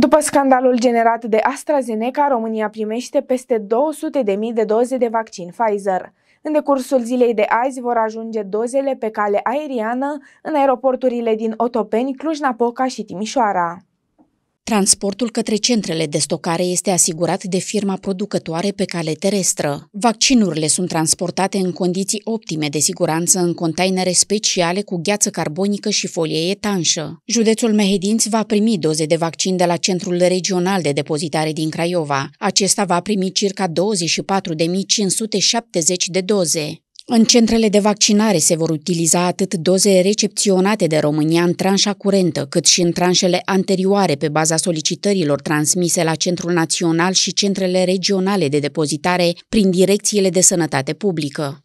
După scandalul generat de AstraZeneca, România primește peste 200.000 de doze de vaccin Pfizer. În decursul zilei de azi vor ajunge dozele pe cale aeriană în aeroporturile din Otopeni, Cluj-Napoca și Timișoara. Transportul către centrele de stocare este asigurat de firma producătoare pe cale terestră. Vaccinurile sunt transportate în condiții optime de siguranță în containere speciale cu gheață carbonică și folie etanșă. Județul Mehedinți va primi doze de vaccin de la Centrul Regional de Depozitare din Craiova. Acesta va primi circa 24.570 de doze. În centrele de vaccinare se vor utiliza atât doze recepționate de România în tranșa curentă, cât și în tranșele anterioare pe baza solicitărilor transmise la Centrul Național și centrele regionale de depozitare prin direcțiile de sănătate publică.